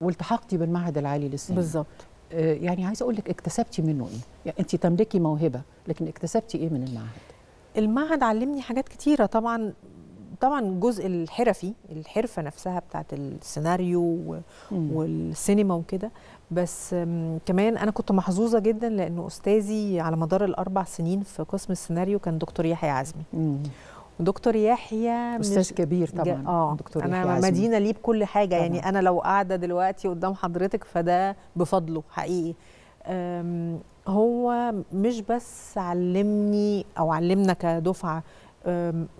والتحقتي بالمعهد العالي للسينما بالظبط آه، يعني عايزه اقول لك اكتسبتي منه ايه؟ يعني انت تملكي موهبه لكن اكتسبتي ايه من المعهد؟ المعهد علمني حاجات كتيره طبعا طبعا الجزء الحرفي الحرفه نفسها بتاعت السيناريو والسينما وكده بس كمان انا كنت محظوظه جدا لانه استاذي على مدار الاربع سنين في قسم السيناريو كان دكتور يحيى عزمي دكتور يحيى استاذ كبير طبعا اه دكتور انا يحيى مدينه ليه بكل حاجه يعني طبعًا. يعني انا لو قاعده دلوقتي قدام حضرتك فده بفضله حقيقي هو مش بس علمني او علمنا كدفعه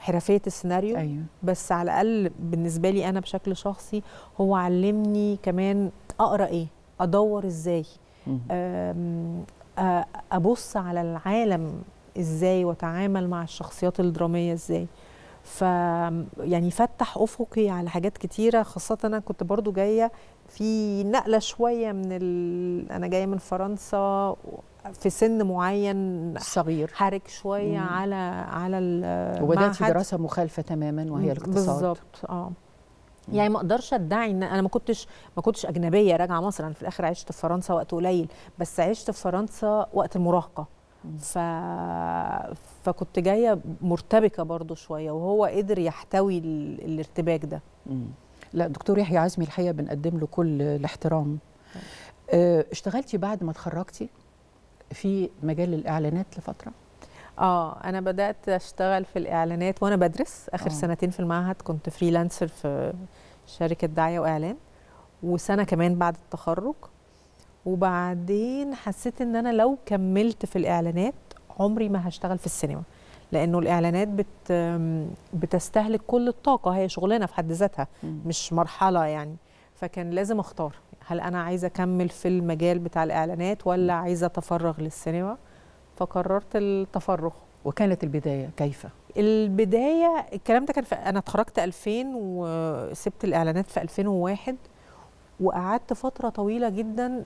حرفيه السيناريو أيوة. بس على الاقل بالنسبه لي انا بشكل شخصي هو علمني كمان اقرا ايه ادور ازاي ابص على العالم ازاي واتعامل مع الشخصيات الدراميه ازاي ف يعني فتح افقي على حاجات كتيره خاصه انا كنت برضو جايه في نقله شويه من ال... انا جايه من فرنسا في سن معين صغير حرج شويه مم. على على وبدات في دراسه مخالفه تماما وهي الاقتصاد بالظبط اه يعني ما اقدرش ادعي ان انا ما كنتش ما كنتش اجنبيه راجعه مصر انا في الاخر عشت في فرنسا وقت قليل بس عشت في فرنسا وقت المراهقه ف... فكنت جايه مرتبكه برضو شويه وهو قدر يحتوي ال... الارتباك ده مم. لا دكتور يحيى عزمي الحقيقه بنقدم له كل الاحترام آه، اشتغلتي بعد ما تخرجتي في مجال الاعلانات لفتره اه انا بدات اشتغل في الاعلانات وانا بدرس اخر آه. سنتين في المعهد كنت فريلانسر في شركه دعايه واعلان وسنه كمان بعد التخرج وبعدين حسيت ان انا لو كملت في الاعلانات عمري ما هشتغل في السينما لانه الاعلانات بت بتستهلك كل الطاقه هي شغلانه في حد ذاتها مش مرحله يعني فكان لازم اختار هل انا عايزه اكمل في المجال بتاع الاعلانات ولا عايزه اتفرغ للسينما فقررت التفرغ وكانت البدايه كيف البدايه الكلام ده كان انا اتخرجت 2000 وسبت الاعلانات في 2001 وقعدت فتره طويله جدا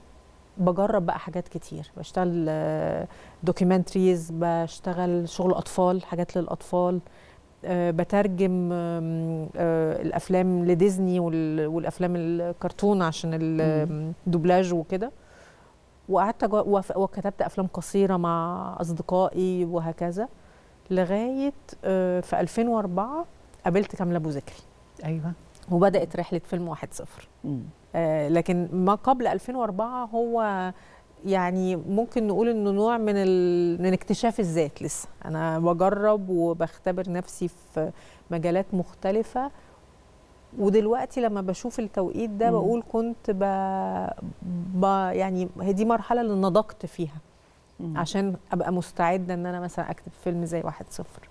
بجرب بقى حاجات كتير بشتغل دوكيومنتريز آه، بشتغل شغل اطفال حاجات للاطفال آه، بترجم آه، الافلام لديزني والافلام الكرتون عشان الدوبلاج وكده وقعدت وكتبت افلام قصيره مع اصدقائي وهكذا لغايه في 2004 قابلت كامله ابو ذكري ايوه وبدات رحله فيلم واحد صفر آه، لكن ما قبل 2004 هو يعني ممكن نقول انه نوع من ال... من اكتشاف الذات لسه انا بجرب وبختبر نفسي في مجالات مختلفه ودلوقتي لما بشوف التوقيت ده بقول كنت ب... ب... يعني هي دي مرحله اللي نضقت فيها عشان ابقى مستعده ان انا مثلا اكتب فيلم زي واحد صفر